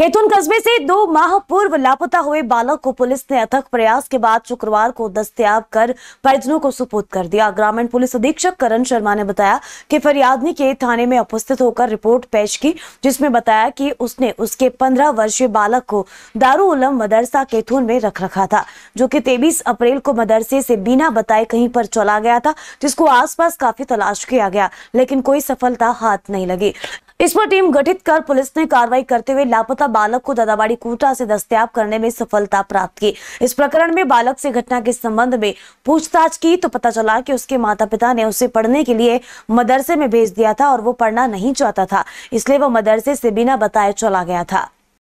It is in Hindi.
केतुन कस्बे से दो माह पूर्व लापता हुए बालक को पुलिस ने अथक प्रयास के बाद शुक्रवार को दस्तयाब कर परिजनों को सुपुर्द कर दिया ग्रामीण पुलिस अधीक्षक करण शर्मा ने बताया कि फरियादनी के थाने में उपस्थित होकर रिपोर्ट पेश की जिसमें बताया कि उसने उसके 15 वर्षीय बालक को दारू उलम मदरसा केतुन में रख रखा था जो की तेईस अप्रैल को मदरसे से बिना बताए कहीं पर चला गया था जिसको आस काफी तलाश किया गया लेकिन कोई सफलता हाथ नहीं लगी इस पर टीम गठित कर पुलिस ने कार्रवाई करते हुए लापता बालक को दादाबाड़ी कोटा से दस्तियाब करने में सफलता प्राप्त की इस प्रकरण में बालक से घटना के संबंध में पूछताछ की तो पता चला कि उसके माता पिता ने उसे पढ़ने के लिए मदरसे में भेज दिया था और वो पढ़ना नहीं चाहता था इसलिए वो मदरसे से बिना बताए चला गया था